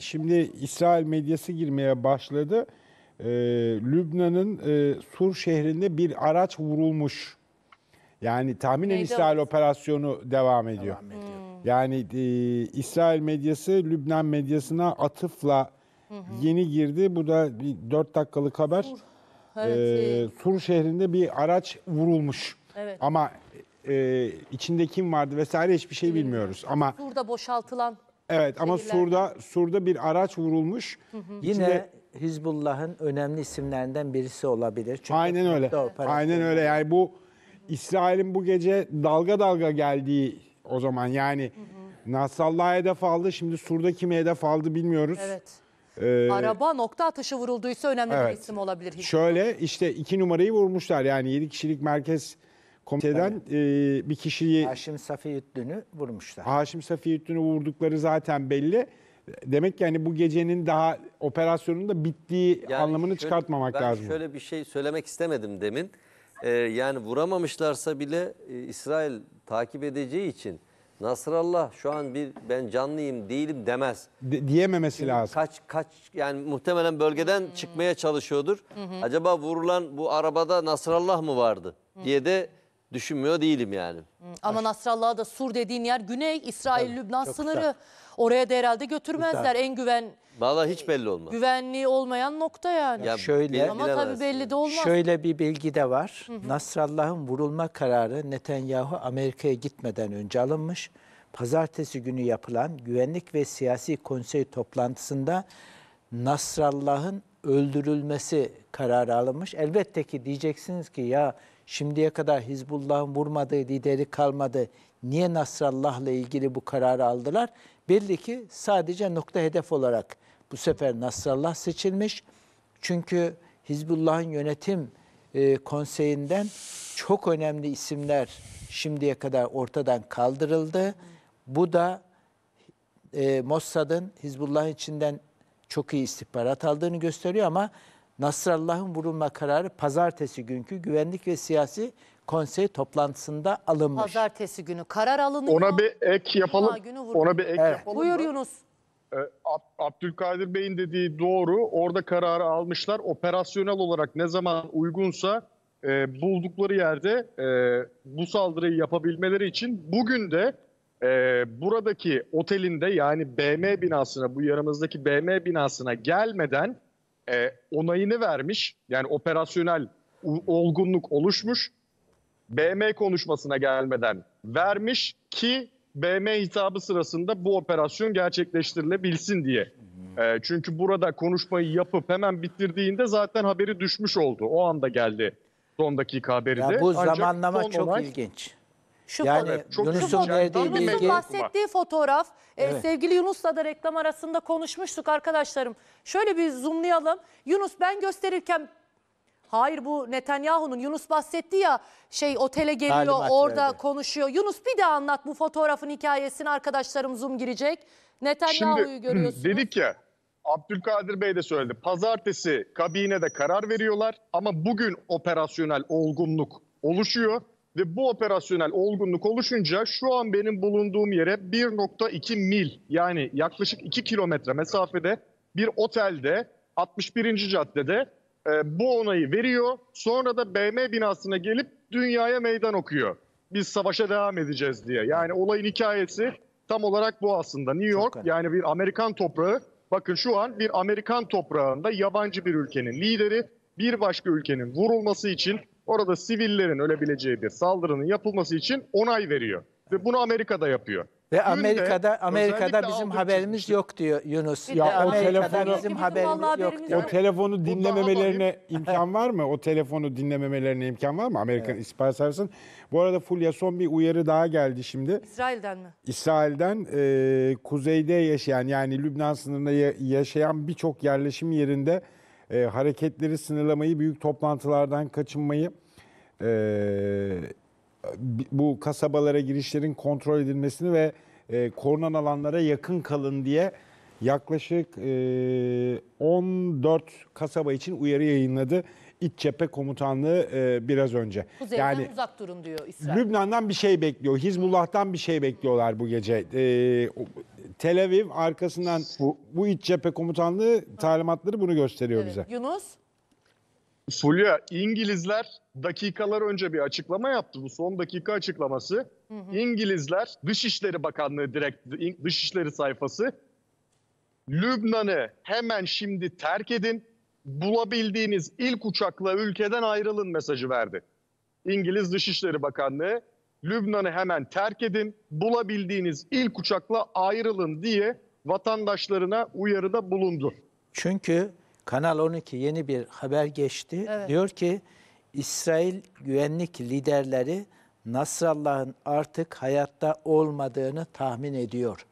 Şimdi İsrail medyası girmeye başladı. Ee, Lübnan'ın e, Sur şehrinde bir araç vurulmuş. Yani tahminen Neydi İsrail operasyonu devam ediyor. Devam ediyor. Hmm. Yani e, İsrail medyası Lübnan medyasına atıfla yeni girdi. Bu da bir 4 dakikalık haber. Ee, evet, Ee, Sur şehrinde bir araç vurulmuş. Evet. Ama e, içinde kim vardı vesaire hiçbir şey bilmiyoruz. Ama burada boşaltılan Evet ama Sur'da Sur'da bir araç vurulmuş. Yine Hizbullah'ın önemli isimlerinden birisi olabilir. Çünkü Aynen öyle. Aynen öyle. Yani bu İsrail'in bu gece dalga dalga geldiği o zaman yani Nasrallah hedef aldı. Şimdi Sur'da kime hedef aldı bilmiyoruz. Evet. Ee, Araba nokta atışı vurulduysa önemli bir isim olabilir. Şöyle işte iki numarayı vurmuşlar. Yani 7 kişilik merkez komiteden e, bir kişiyi Haşim Safi Ütlün'ü vurmuşlar. Haşim Safi Ütlün'ü vurdukları zaten belli. Demek ki hani bu gecenin daha operasyonun da bittiği Yani anlamını şöyle- çıkartmamak ben lazım. şöyle bir şey söylemek istemedim demin. Ee, yani vuramamışlarsa bile e, İsrail takip edeceği için Nasrallah şu an bir ben canlıyım değilim demez. De- diyememesi lazım. Kaç kaç yani muhtemelen bölgeden çıkmaya çalışıyordur. Acaba vurulan bu arabada Nasrallah mı vardı diye de düşünmüyor değilim yani. Ama Nasrallah'a da Sur dediğin yer Güney, İsrail-Lübnan sınırı. uzak. Oraya da herhalde götürmezler. En güven Vallahi hiç belli olmaz. güvenliği olmayan nokta yani. Ya Şöyle- bil- Ama tabii belli de olmaz. Şöyle bir bilgi de var. Nasrallah'ın vurulma kararı Netanyahu Amerika'ya gitmeden önce alınmış. Pazartesi günü yapılan Güvenlik ve Siyasi Konsey toplantısında Nasrallah'ın öldürülmesi kararı alınmış. Elbette ki diyeceksiniz ki ya şimdiye kadar Hizbullah'ın vurmadığı lideri kalmadı. Niye Nasrallah'la ilgili bu kararı aldılar? Belli ki sadece nokta hedef olarak bu sefer Nasrallah seçilmiş. Çünkü Hizbullah'ın yönetim e, konseyinden çok önemli isimler şimdiye kadar ortadan kaldırıldı. Bu da e, Mossad'ın Hizbullah içinden çok iyi istihbarat aldığını gösteriyor ama Nasrallah'ın vurulma kararı pazartesi günkü güvenlik ve siyasi konsey toplantısında alınmış. Pazartesi günü karar alınıyor. Ona bir ek yapalım. Ona bir ek evet. yapalım. Buyur Yunus. Ee, Abdülkadir Bey'in dediği doğru. Orada kararı almışlar. Operasyonel olarak ne zaman uygunsa e, buldukları yerde e, bu saldırıyı yapabilmeleri için bugün de e, buradaki otelinde yani BM binasına bu yanımızdaki BM binasına gelmeden e, onayını vermiş. Yani operasyonel olgunluk oluşmuş. BM konuşmasına gelmeden vermiş ki BM hitabı sırasında bu operasyon gerçekleştirilebilsin diye. E, çünkü burada konuşmayı yapıp hemen bitirdiğinde zaten haberi düşmüş oldu. O anda geldi son dakika haberi de. bu Ancak zamanlama çok olay, ilginç. Şu yani çok Yunus'un güzel. Yunus'un bilgi... bahsettiği fotoğraf e, sevgili Yunus'la da reklam arasında konuşmuştuk arkadaşlarım. Şöyle bir zoomlayalım. Yunus ben gösterirken hayır bu Netanyahu'nun Yunus bahsetti ya şey otele geliyor Talimat orada verdi. konuşuyor. Yunus bir de anlat bu fotoğrafın hikayesini arkadaşlarım zoom girecek. Netanyahu'yu görüyorsunuz. dedik ya Abdülkadir Bey de söyledi. Pazartesi kabinede karar veriyorlar ama bugün operasyonel olgunluk oluşuyor. Ve bu operasyonel olgunluk oluşunca şu an benim bulunduğum yere 1.2 mil yani yaklaşık 2 kilometre mesafede bir otelde 61. caddede e, bu onayı veriyor. Sonra da BM binasına gelip dünyaya meydan okuyor. Biz savaşa devam edeceğiz diye. Yani olayın hikayesi tam olarak bu aslında. New York yani bir Amerikan toprağı. Bakın şu an bir Amerikan toprağında yabancı bir ülkenin lideri bir başka ülkenin vurulması için Orada sivillerin ölebileceği bir saldırının yapılması için onay veriyor. Ve bunu Amerika'da yapıyor. Ve Amerika'da Amerika'da bizim haberimiz çıkmıştı. yok diyor Yunus. Ya, o telefonu bizim haberimiz yok. Diyor. O telefonu dinlememelerine imkan var mı? O telefonu dinlememelerine imkan var mı? Amerikan evet. İstihbarat Servisi'nin. Bu arada Fulya son bir uyarı daha geldi şimdi. İsrail'den mi? İsrail'den e, kuzeyde yaşayan yani Lübnan sınırında yaşayan birçok yerleşim yerinde e, hareketleri sınırlamayı, büyük toplantılardan kaçınmayı, e, bu kasabalara girişlerin kontrol edilmesini ve e, korunan alanlara yakın kalın diye yaklaşık e, 14 kasaba için uyarı yayınladı. İç Cephe Komutanlığı e, biraz önce. Kuzeyden yani, uzak durun diyor İsrail. Lübnan'dan bir şey bekliyor. Hizbullah'tan bir şey bekliyorlar bu gece. E, Tel Aviv arkasından bu, bu iç cephe komutanlığı talimatları bunu gösteriyor evet. bize. Yunus? Fulya, İngilizler dakikalar önce bir açıklama yaptı. Bu son dakika açıklaması. Hı hı. İngilizler Dışişleri Bakanlığı direkt Dışişleri sayfası Lübnan'ı hemen şimdi terk edin. Bulabildiğiniz ilk uçakla ülkeden ayrılın mesajı verdi. İngiliz Dışişleri Bakanlığı Lübnan'ı hemen terk edin, bulabildiğiniz ilk uçakla ayrılın diye vatandaşlarına uyarıda bulundu. Çünkü Kanal 12 yeni bir haber geçti. Evet. Diyor ki İsrail güvenlik liderleri Nasrallah'ın artık hayatta olmadığını tahmin ediyor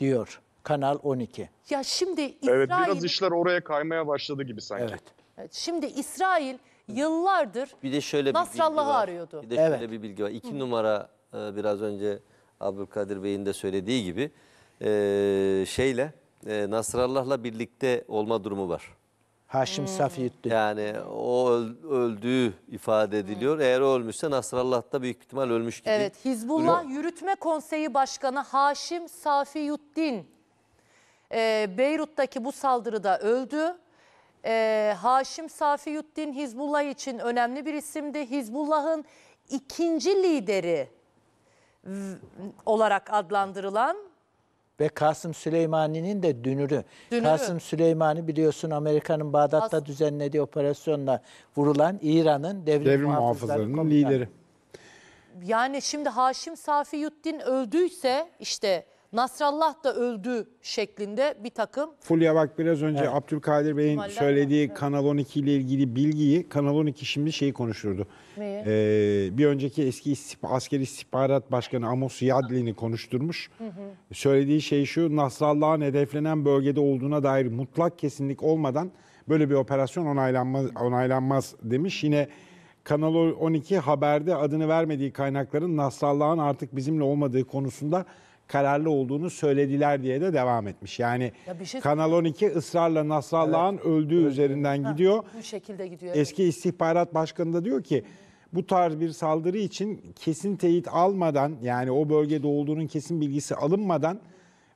diyor Kanal 12. Ya şimdi İsrail Evet biraz işler oraya kaymaya başladı gibi sanki. Evet. evet şimdi İsrail Yıllardır Bir de şöyle Nasrallah'ı arıyordu. Bir de şöyle Evet. bir bilgi var. İki numara e, biraz önce Abdülkadir Bey'in de söylediği gibi e, şeyle e, Nasrallah'la birlikte olma durumu var. Haşim hmm. Safiyüddin. Yani o öldüğü ifade ediliyor. Eğer ölmüşse Nasrallah da büyük ihtimal ölmüş gibi. Evet, Hizbullah Yürütme Konseyi Başkanı Haşim Safi Yuddin Beyrut'taki bu saldırıda öldü e, Haşim Safi Yüddin Hizbullah için önemli bir isimdi. Hizbullah'ın ikinci lideri olarak adlandırılan ve Kasım Süleymani'nin de dünürü. dünürü. Kasım Süleymani biliyorsun Amerika'nın Bağdat'ta As düzenlediği operasyonla vurulan İran'ın devrim, devrim muhafızlarının komutanı. lideri. Yani şimdi Haşim Safi Yüddin öldüyse işte Nasrallah da öldü şeklinde bir takım. Fulya bak biraz önce evet. Abdülkadir Bey'in Vallahi söylediği evet. Kanal 12 ile ilgili bilgiyi Kanal 12 şimdi şeyi konuşturdu. Neyi? Ee, bir önceki eski askeri istihbarat başkanı Amos Yadlin'i konuşturmuş. Hı hı. Söylediği şey şu Nasrallah'ın hedeflenen bölgede olduğuna dair mutlak kesinlik olmadan böyle bir operasyon onaylanmaz, onaylanmaz demiş. Yine Kanal 12 haberde adını vermediği kaynakların Nasrallah'ın artık bizimle olmadığı konusunda kararlı olduğunu söylediler diye de devam etmiş. Yani Ya bir şey- Kanal 12 ısrarla Nasrallah'ın öldüğü üzerinden gidiyor. Bu şekilde gidiyor. evet. Eski istihbarat başkanı da diyor ki bu tarz bir saldırı için kesin teyit almadan yani o bölgede olduğunun kesin bilgisi alınmadan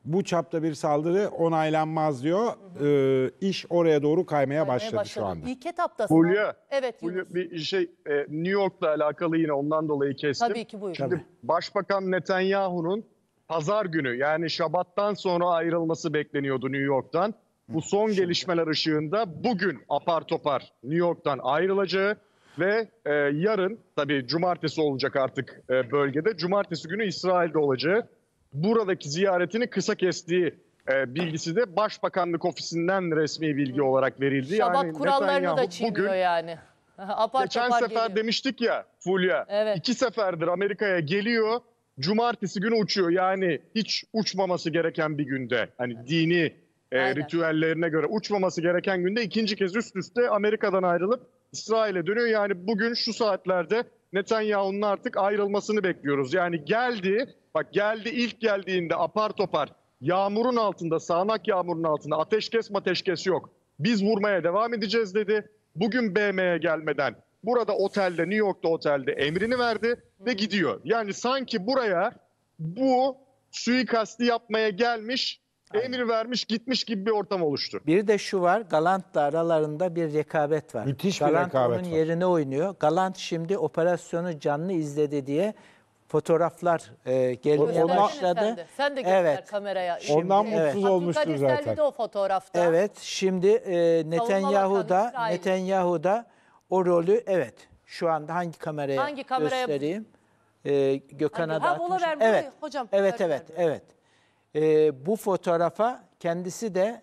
bu çapta bir saldırı onaylanmaz diyor. Ee, iş oraya doğru kaymaya, başladı, şu anda. İlk etapta Hulya, Evet Hulya bir şey e, New York'la alakalı yine ondan dolayı kestim. Tabii ki buyurun. Şimdi Başbakan Netanyahu'nun pazar günü yani Şabat'tan sonra ayrılması bekleniyordu New York'tan. Bu son gelişmeler ışığında bugün apar topar New York'tan ayrılacağı ve e, yarın tabii cumartesi olacak artık e, bölgede. Cumartesi günü İsrail'de olacağı buradaki ziyaretini kısa kestiği e, bilgisi de Başbakanlık Ofisi'nden resmi bilgi olarak verildi. Şabat yani kurallarını da çiğniyor bugün, yani. apar geçen sefer geliyor. demiştik ya Fulya, evet. iki seferdir Amerika'ya geliyor cumartesi günü uçuyor. Yani hiç uçmaması gereken bir günde hani dini e, ritüellerine göre uçmaması gereken günde ikinci kez üst üste Amerika'dan ayrılıp İsrail'e dönüyor. Yani bugün şu saatlerde Netanyahu'nun artık ayrılmasını bekliyoruz. Yani geldi, bak geldi ilk geldiğinde apar topar yağmurun altında, sağanak yağmurun altında ateşkes mateşkes yok. Biz vurmaya devam edeceğiz dedi. Bugün BM'ye gelmeden Burada otelde, New York'ta otelde emrini verdi ve gidiyor. Yani sanki buraya bu suikasti yapmaya gelmiş, emir vermiş, gitmiş gibi bir ortam oluştu. Bir de şu var, Galant'la aralarında bir rekabet var. Müthiş Galant bir rekabet onun var. yerine oynuyor. Galant şimdi operasyonu canlı izledi diye fotoğraflar e, gelmeye Gösterdin başladı. Sen de, sen de göster evet. kameraya. Şimdi, Ondan evet. mutsuz olmuştu zaten. o fotoğrafta. Evet, şimdi e, Netanyahu da Netanyahu o rolü evet şu anda hangi kameraya, Hangi kameraya- göstereyim? Ee, Gökhan'a da atmışım. vermiyor. Evet, Hocam, evet, mola evet, evet. Ee, bu fotoğrafa kendisi de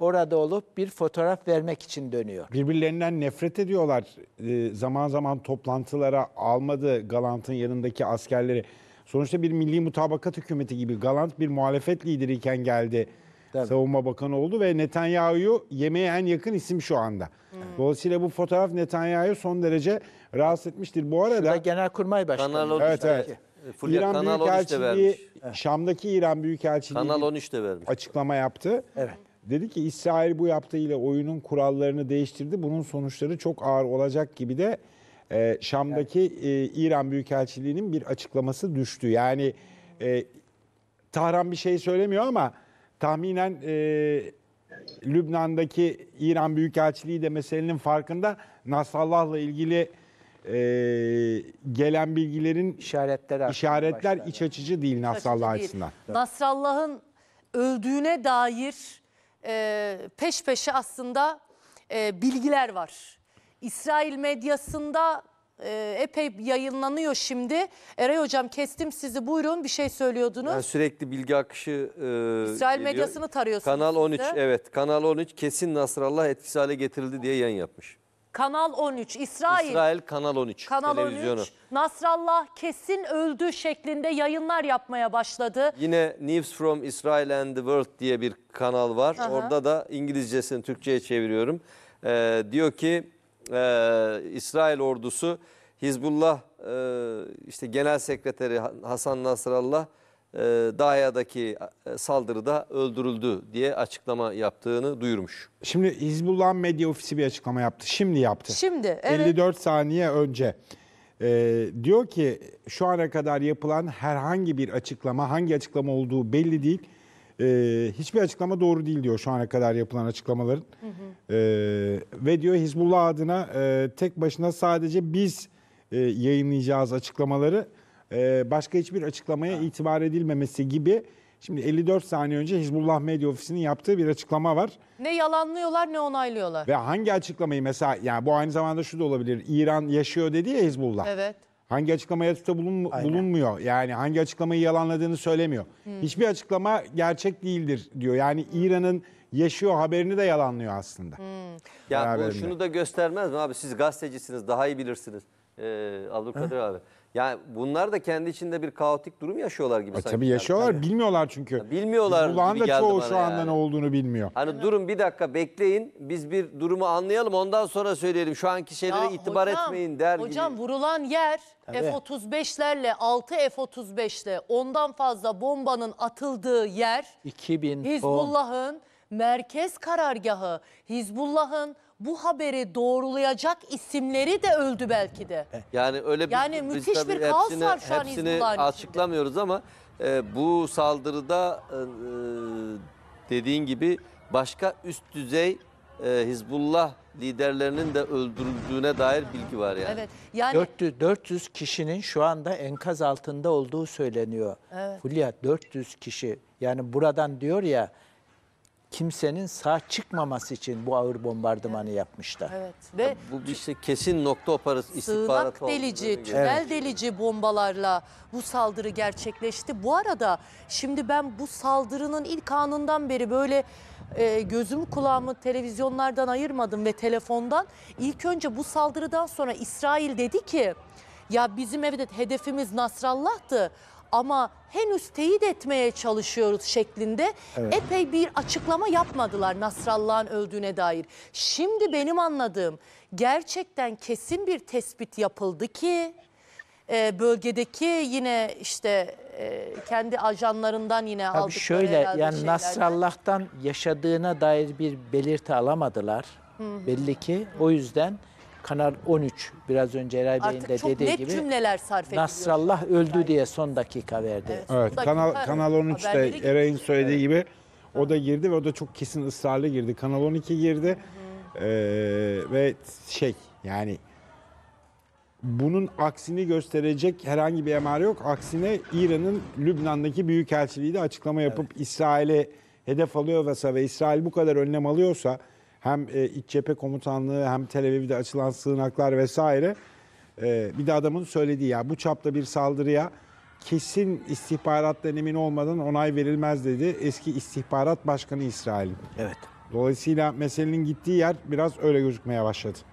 orada olup bir fotoğraf vermek için dönüyor. Birbirlerinden nefret ediyorlar. Ee, zaman zaman toplantılara almadı Galant'ın yanındaki askerleri. Sonuçta bir milli mutabakat hükümeti gibi Galant bir muhalefet lideriyken geldi. Tabii. savunma bakanı oldu ve Netanyahu'yu yemeğe en yakın isim şu anda. Hmm. Dolayısıyla bu fotoğraf Netanyahu'yu son derece rahatsız etmiştir. Bu arada Şurada Genelkurmay Başkanı. Kanal evet, evet. E, Fulya, İran Kanal Büyükelçiliği, vermiş. Şam'daki İran Büyükelçiliği Kanal 13'te vermiş. açıklama yaptı. Evet. Dedi ki İsrail bu yaptığıyla oyunun kurallarını değiştirdi. Bunun sonuçları çok ağır olacak gibi de e, Şam'daki e, İran Büyükelçiliği'nin bir açıklaması düştü. Yani e, Tahran bir şey söylemiyor ama tahminen e, Lübnan'daki İran Büyükelçiliği de meselenin farkında Nasrallah'la ilgili e, gelen bilgilerin işaretler, işaretler iç açıcı değil Nasrallah açısından. Nasrallah'ın öldüğüne dair e, peş peşe aslında e, bilgiler var. İsrail medyasında e, epey yayınlanıyor şimdi. Eray Hocam kestim sizi buyurun bir şey söylüyordunuz. Yani sürekli bilgi akışı e, İsrail geliyor. medyasını tarıyorsunuz. Kanal 13 de. evet Kanal 13 kesin Nasrallah etkisi hale getirildi diye yayın yapmış. Kanal 13 İsrail. İsrail Kanal 13 Kanal televizyonu. 13 Nasrallah kesin öldü şeklinde yayınlar yapmaya başladı. Yine News from Israel and the World diye bir kanal var. Aha. Orada da İngilizcesini Türkçe'ye çeviriyorum. Ee, diyor ki e, İsrail ordusu Hizbullah e, işte Genel Sekreteri Hasan Nasrallah e, Daya'daki e, saldırıda öldürüldü diye açıklama yaptığını duyurmuş. Şimdi Hizbullah medya ofisi bir açıklama yaptı. Şimdi yaptı. Şimdi evet. 54 saniye önce. E, diyor ki şu ana kadar yapılan herhangi bir açıklama hangi açıklama olduğu belli değil e, hiçbir açıklama doğru değil diyor şu ana kadar yapılan açıklamaların. Hı hı. E, ve diyor Hizbullah adına e, tek başına sadece biz e, yayınlayacağız açıklamaları. E, başka hiçbir açıklamaya ha. itibar edilmemesi gibi... Şimdi 54 saniye önce Hizbullah Medya Ofisi'nin yaptığı bir açıklama var. Ne yalanlıyorlar ne onaylıyorlar. Ve hangi açıklamayı mesela yani bu aynı zamanda şu da olabilir. İran yaşıyor dedi ya Hizbullah. Evet hangi açıklamaya tutta bulun, bulunmuyor. Yani hangi açıklamayı yalanladığını söylemiyor. Hmm. Hiçbir açıklama gerçek değildir diyor. Yani İran'ın yaşıyor haberini de yalanlıyor aslında. Hmm. Ya bu şunu da göstermez mi abi? Siz gazetecisiniz daha iyi bilirsiniz. Ee, Abdülkadir abi. Yani bunlar da kendi içinde bir kaotik durum yaşıyorlar gibi. E, sanki. tabii yaşıyorlar. Tabii. Hani bilmiyorlar çünkü. Ya, bilmiyorlar Kulağın da çoğu şu anda ne olduğunu bilmiyor. Hani evet. durun bir dakika bekleyin. Biz bir durumu anlayalım ondan sonra söyleyelim. Şu anki şeylere ya, itibar hocam, etmeyin der hocam, gibi. Hocam vurulan yer F-35'lerle 6 F-35'le ondan fazla bombanın atıldığı yer. 2000. Hizbullah'ın merkez karargahı Hizbullah'ın bu haberi doğrulayacak isimleri de öldü belki de. Yani öyle bir Yani müthiş bir kaos var şu an hepsini Hizbullah'ın içinde. açıklamıyoruz ama e, bu saldırıda e, e, dediğin gibi başka üst düzey e, Hizbullah liderlerinin de öldürüldüğüne dair bilgi var yani. Evet. Yani 400, 400 kişinin şu anda enkaz altında olduğu söyleniyor. Evet. Fulya 400 kişi yani buradan diyor ya kimsenin sağ çıkmaması için bu ağır bombardımanı yapmışlar. Evet ve Bu işte kesin nokta operası istihbarat sığınak delici, tünel delici bombalarla bu saldırı gerçekleşti. Bu arada şimdi ben bu saldırının ilk anından beri böyle e, gözümü kulağımı televizyonlardan ayırmadım ve telefondan. ilk önce bu saldırıdan sonra İsrail dedi ki ya bizim evet hedefimiz Nasrallah'tı ama henüz teyit etmeye çalışıyoruz şeklinde Evet. epey bir açıklama yapmadılar Nasrallah'ın öldüğüne dair. Şimdi benim anladığım gerçekten kesin bir tespit yapıldı ki e, bölgedeki yine işte e, kendi ajanlarından yine Tabii aldıkları şöyle yani şeylerden. Nasrallah'tan yaşadığına dair bir belirti alamadılar belli ki. O yüzden Kanal 13 biraz önce Eray Bey'in de dediği net gibi cümleler sarf Nasrallah öldü diye son dakika verdi. Evet. Evet, Dakika Kanal, Kanal haberleri 13'te girmiş. Eray'ın söylediği gibi o da girdi ve o da çok kesin ısrarlı girdi. Kanal 12 girdi Ee, ve şey yani bunun aksini gösterecek herhangi bir emare yok. Aksine İran'ın Lübnan'daki büyükelçiliği de açıklama yapıp İsrail'e hedef alıyorsa ve İsrail bu kadar önlem alıyorsa hem e, iç cephe komutanlığı hem Tel Aviv'de açılan sığınaklar vesaire e, bir de adamın söylediği ya bu çapta bir saldırıya kesin istihbarat emin olmadan onay verilmez dedi eski istihbarat başkanı İsrail'in. Evet. Dolayısıyla meselenin gittiği yer biraz öyle gözükmeye başladı.